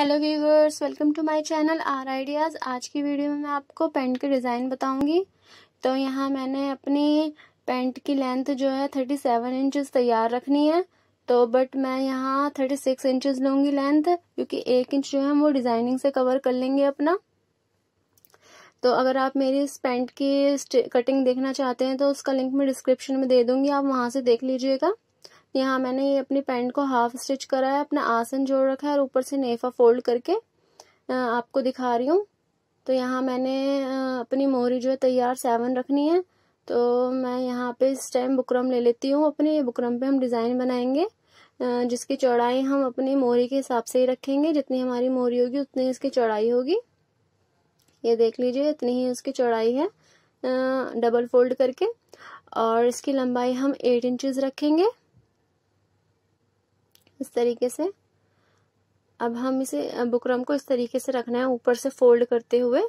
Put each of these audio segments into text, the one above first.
hello viewers welcome to my channel R ideas आज की video में मैं आपको पेंट की डिज़ाइन बताऊंगी तो यहाँ मैंने अपनी पेंट की लेंथ जो है थर्टी सेवन इंचज़ तैयार रखनी है तो बट मैं यहाँ थर्टी सिक्स इंचज़ लूँगी लेंथ क्योंकि एक इंच जो है वो डिज़ाइनिंग से कवर कर लेंगे अपना तो अगर आप मेरी इस पेंट की कटिंग देखना चाहते हैं तो उसका लिंक मैं डिस्क्रिप्शन में दे दूँगी आप वहाँ से देख लीजिएगा यहाँ मैंने ये अपनी पैंट को हाफ स्टिच करा है अपना आसन जोड़ रखा है और ऊपर से नेफा फोल्ड करके आपको दिखा रही हूँ तो यहाँ मैंने अपनी मोहरी जो है तैयार सेवन रखनी है तो मैं यहाँ पे इस टाइम बुकरम ले लेती हूँ अपने बुकरम पे हम डिज़ाइन बनाएंगे जिसकी चौड़ाई हम अपनी मोहरी के हिसाब से ही रखेंगे जितनी हमारी मोहरी होगी उतनी इसकी चौड़ाई होगी ये देख लीजिए इतनी ही उसकी चौड़ाई है डबल फोल्ड करके और इसकी लंबाई हम एट इंचज़ रखेंगे इस तरीके से अब हम इसे बुकरम को इस तरीके से रखना है ऊपर से फोल्ड करते हुए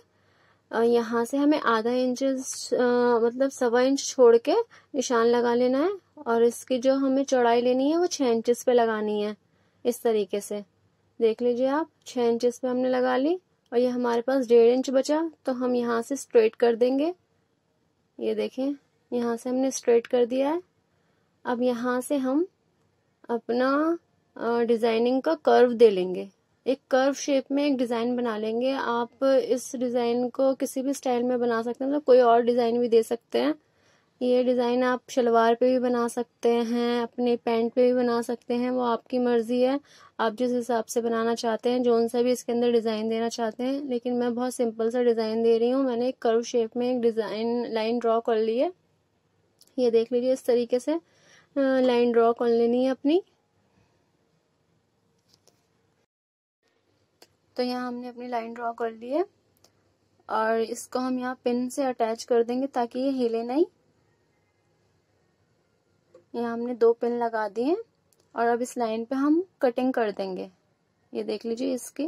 यहाँ से हमें आधा इंच मतलब सवा इंच छोड़ के निशान लगा लेना है और इसकी जो हमें चौड़ाई लेनी है वो छः इंचज़ पे लगानी है इस तरीके से देख लीजिए आप छः इंचज़ पे हमने लगा ली और ये हमारे पास डेढ़ इंच बचा तो हम यहाँ से स्ट्रेट कर देंगे ये देखें यहाँ से हमने स्ट्रेट कर दिया है अब यहाँ से हम अपना डिज़ाइनिंग का कर्व दे लेंगे एक कर्व शेप में एक डिज़ाइन बना लेंगे आप इस डिज़ाइन को किसी भी स्टाइल में बना सकते हैं मतलब तो कोई और डिज़ाइन भी दे सकते हैं ये डिज़ाइन आप शलवार पे भी बना सकते हैं अपने पैंट पे भी बना सकते हैं वो आपकी मर्ज़ी है आप जिस हिसाब से बनाना चाहते हैं जोन सा भी इसके अंदर डिज़ाइन देना चाहते हैं लेकिन मैं बहुत सिंपल सा डिज़ाइन दे रही हूँ मैंने एक कर्व शेप में एक डिज़ाइन लाइन ड्रॉ कर ली है ये देख लीजिए इस तरीके से लाइन ड्रॉ कर लेनी है अपनी तो यहाँ हमने अपनी लाइन ड्रॉ कर ली है और इसको हम यहाँ पिन से अटैच कर देंगे ताकि ये हिले नहीं यहाँ हमने दो पिन लगा दिए और अब इस लाइन पे हम कटिंग कर देंगे ये देख लीजिए इसकी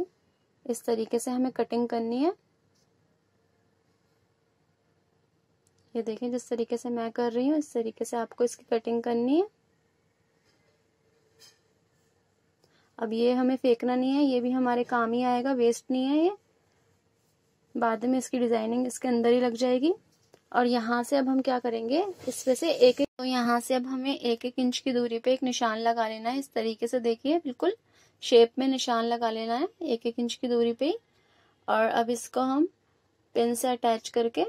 इस तरीके से हमें कटिंग करनी है ये देखें जिस तरीके से मैं कर रही हूँ इस तरीके से आपको इसकी कटिंग करनी है अब ये हमें फेंकना नहीं है ये भी हमारे काम ही आएगा वेस्ट नहीं है ये बाद में इसकी डिजाइनिंग इसके अंदर ही लग जाएगी और यहाँ से अब हम क्या करेंगे इसमें से एक एक तो यहाँ से अब हमें एक एक इंच की दूरी पे एक निशान लगा लेना है इस तरीके से देखिए बिल्कुल शेप में निशान लगा लेना है एक एक इंच की दूरी पे और अब इसको हम पिन से अटैच करके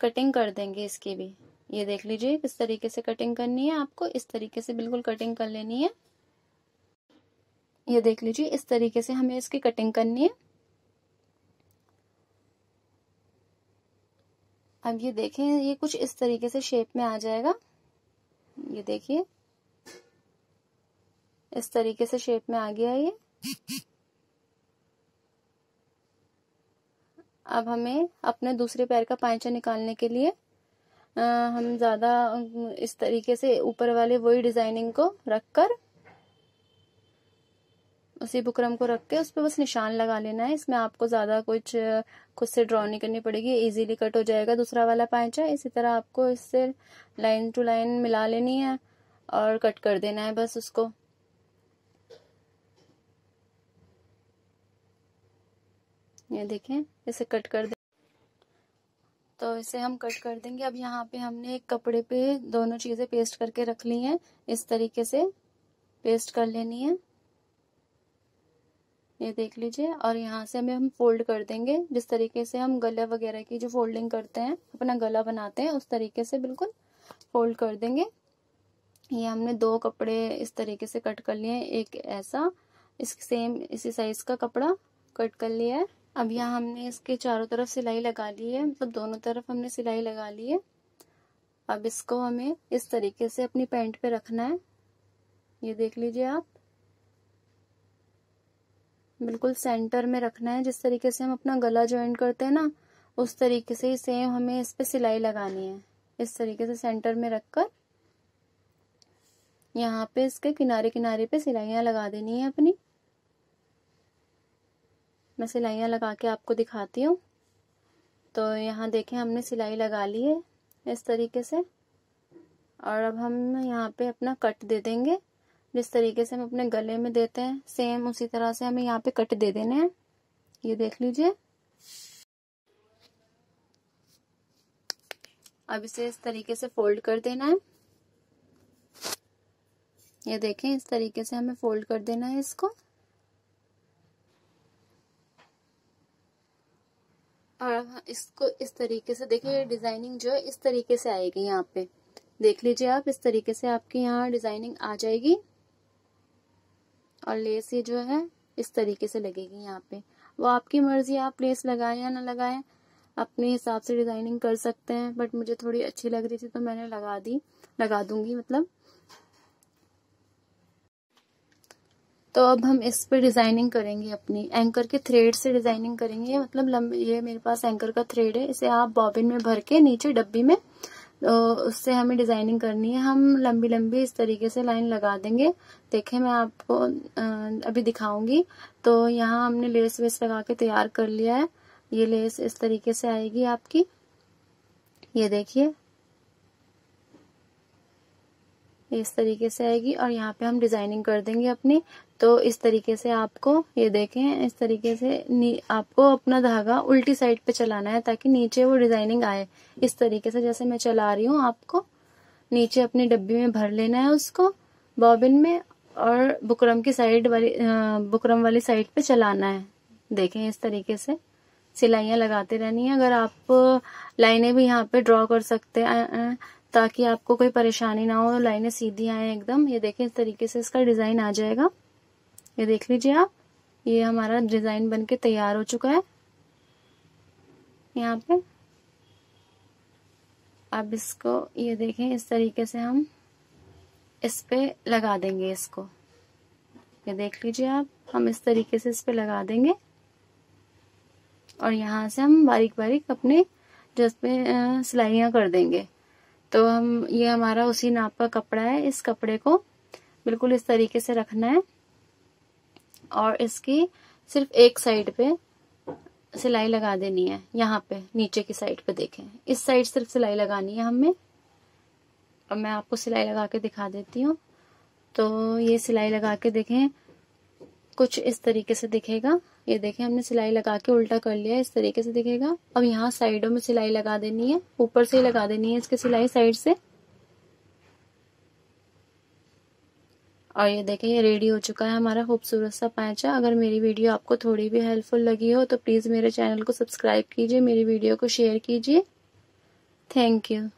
कटिंग कर देंगे इसकी भी ये देख लीजिए किस तरीके से कटिंग करनी है आपको इस तरीके से बिल्कुल कटिंग कर लेनी है ये देख लीजिए इस तरीके से हमें इसकी कटिंग करनी है अब ये देखें ये कुछ इस तरीके से शेप में आ जाएगा ये देखिए इस तरीके से शेप में आ गया ये अब हमें अपने दूसरे पैर का पैंचा निकालने के लिए आ, हम ज़्यादा इस तरीके से ऊपर वाले वही डिज़ाइनिंग को रखकर उसी बुकरम को रख के उस पर बस निशान लगा लेना है इसमें आपको ज़्यादा कुछ खुद से ड्रॉ नहीं करनी पड़ेगी इजीली कट हो जाएगा दूसरा वाला पैंचा इसी तरह आपको इससे लाइन टू लाइन मिला लेनी है और कट कर देना है बस उसको ये देखें इसे कट कर दे तो इसे हम कट कर देंगे अब यहाँ पे हमने एक कपड़े पे दोनों चीज़ें पेस्ट करके रख ली हैं इस तरीके से पेस्ट कर लेनी है ये देख लीजिए और यहाँ से हमें हम फोल्ड कर देंगे जिस तरीके से हम गला वगैरह की जो फोल्डिंग करते हैं अपना गला बनाते हैं उस तरीके से बिल्कुल फोल्ड कर देंगे ये हमने दो कपड़े इस तरीके से कट कर लिए हैं एक ऐसा इस सेम इसी साइज का कपड़ा कट कर लिया है अब यहाँ हमने इसके चारों तरफ सिलाई लगा ली है मतलब दोनों तरफ हमने सिलाई लगा ली है अब इसको हमें इस तरीके से अपनी पैंट पे रखना है ये देख लीजिए आप बिल्कुल सेंटर में रखना है जिस तरीके से हम अपना गला ज्वाइन करते हैं ना उस तरीके से ही सेम हमें इस पर सिलाई लगानी है इस तरीके से सेंटर में रखकर यहाँ पे इसके किनारे किनारे पे सिलाइयाँ लगा देनी है अपनी मैं सिलाइयाँ लगा के आपको दिखाती हूँ तो यहाँ देखें हमने सिलाई लगा ली है इस तरीके से और अब हम यहाँ पे अपना कट दे देंगे जिस तरीके से हम अपने गले में देते हैं सेम उसी तरह से हमें यहाँ पे कट दे देने हैं ये देख लीजिए अब इसे इस तरीके से फोल्ड कर देना है ये देखें इस तरीके से हमें फोल्ड कर देना है इसको और इसको इस तरीके से देखिए डिजाइनिंग जो है इस तरीके से आएगी यहाँ पे देख लीजिए आप इस तरीके से आपके यहाँ डिजाइनिंग आ जाएगी और लेस ये जो है इस तरीके से लगेगी यहाँ पे वो आपकी मर्जी आप लेस लगाएं या ना लगाएं अपने हिसाब से डिजाइनिंग कर सकते हैं बट मुझे थोड़ी अच्छी लग रही थी तो मैंने लगा दी लगा दूंगी मतलब तो अब हम इस पे डिजाइनिंग करेंगे अपनी एंकर के थ्रेड से डिजाइनिंग करेंगे मतलब लंबे ये मेरे पास एंकर का थ्रेड है इसे आप बॉबिन में भर के नीचे डब्बी में तो उससे हमें डिजाइनिंग करनी है हम लंबी लंबी इस तरीके से लाइन लगा देंगे देखें मैं आपको अभी दिखाऊंगी तो यहाँ हमने लेस वेस लगा के तैयार कर लिया है ये लेस इस तरीके से आएगी आपकी ये देखिए इस तरीके से आएगी और यहाँ पे हम डिजाइनिंग कर देंगे अपनी तो इस तरीके से आपको ये देखें इस तरीके से आपको अपना धागा उल्टी साइड पे चलाना है ताकि नीचे वो डिजाइनिंग आए इस तरीके से जैसे मैं चला रही हूँ आपको नीचे अपनी डब्बी में भर लेना है उसको बॉबिन में और बुकरम की साइड वाली बुकरम वाली साइड पे चलाना है देखें इस तरीके से सिलाइयाँ लगाते रहनी है अगर आप लाइनें भी यहाँ पे ड्रॉ कर सकते हैं ताकि आपको कोई परेशानी ना हो लाइनें सीधी आए एकदम ये देखें इस तरीके से इसका डिजाइन आ जाएगा ये देख लीजिए आप ये हमारा डिजाइन बन के तैयार हो चुका है यहाँ पे अब इसको ये देखें इस तरीके से हम इस पे लगा देंगे इसको ये देख लीजिए आप हम इस तरीके से इस पे लगा देंगे और यहाँ से हम बारीक बारीक अपने पे सिलाइयाँ कर देंगे तो हम ये हमारा उसी नाप का कपड़ा है इस कपड़े को बिल्कुल इस तरीके से रखना है और इसकी सिर्फ एक साइड पे सिलाई लगा देनी है यहाँ पे नीचे की साइड पे देखें इस साइड सिर्फ सिलाई लगानी है हमें और मैं आपको सिलाई लगा के दिखा देती हूँ तो ये सिलाई लगा के देखें कुछ इस तरीके से दिखेगा ये देखे हमने सिलाई लगा के उल्टा कर लिया इस तरीके से दिखेगा अब यहाँ साइडों में सिलाई लगा देनी है ऊपर से ही लगा देनी है इसकी सिलाई साइड से और ये देखें ये रेडी हो चुका है हमारा खूबसूरत सा पैचा अगर मेरी वीडियो आपको थोड़ी भी हेल्पफुल लगी हो तो प्लीज़ मेरे चैनल को सब्सक्राइब कीजिए मेरी वीडियो को शेयर कीजिए थैंक यू